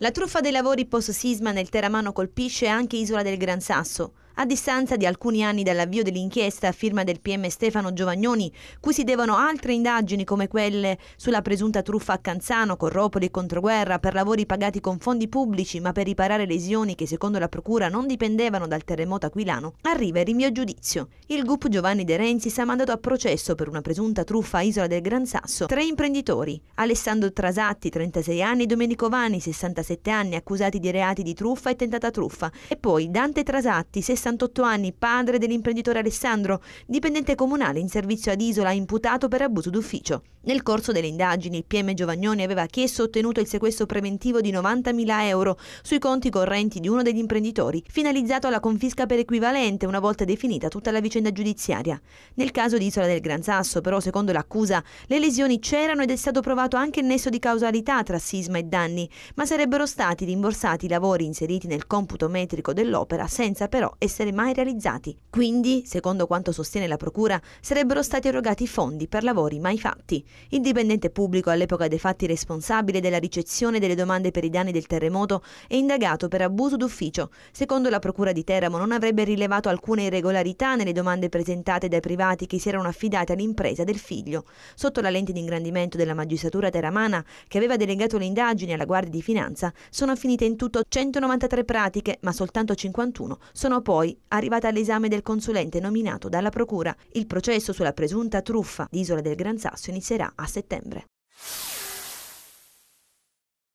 La truffa dei lavori post-sisma nel Teramano colpisce anche Isola del Gran Sasso. A distanza di alcuni anni dall'avvio dell'inchiesta a firma del PM Stefano Giovagnoni, cui si devono altre indagini come quelle sulla presunta truffa a Canzano, Corropoli e Controguerra per lavori pagati con fondi pubblici ma per riparare lesioni che secondo la procura non dipendevano dal terremoto aquilano, arriva il rinvio a giudizio. Il GUP Giovanni De Renzi si è mandato a processo per una presunta truffa a Isola del Gran Sasso tre imprenditori, Alessandro Trasatti, 36 anni, Domenico Vani, 67 anni, accusati di reati di truffa e tentata truffa, e poi Dante Trasatti, 60 68 anni, padre dell'imprenditore Alessandro, dipendente comunale in servizio ad Isola, imputato per abuso d'ufficio. Nel corso delle indagini, il PM Giovagnoni aveva chiesto e ottenuto il sequestro preventivo di 90.000 euro sui conti correnti di uno degli imprenditori, finalizzato alla confisca per equivalente una volta definita tutta la vicenda giudiziaria. Nel caso di Isola del Gran Sasso, però, secondo l'accusa, le lesioni c'erano ed è stato provato anche il nesso di causalità tra sisma e danni, ma sarebbero stati rimborsati i lavori inseriti nel computo metrico dell'opera senza però essere essere mai realizzati. Quindi, secondo quanto sostiene la Procura, sarebbero stati erogati fondi per lavori mai fatti. Il dipendente pubblico all'epoca dei fatti responsabile della ricezione delle domande per i danni del terremoto è indagato per abuso d'ufficio. Secondo la Procura di Teramo non avrebbe rilevato alcuna irregolarità nelle domande presentate dai privati che si erano affidati all'impresa del figlio. Sotto la lente di ingrandimento della magistratura teramana, che aveva delegato le indagini alla Guardia di Finanza, sono finite in tutto 193 pratiche, ma soltanto 51 sono poi poi, arrivata all'esame del consulente nominato dalla Procura, il processo sulla presunta truffa di Isola del Gran Sasso inizierà a settembre.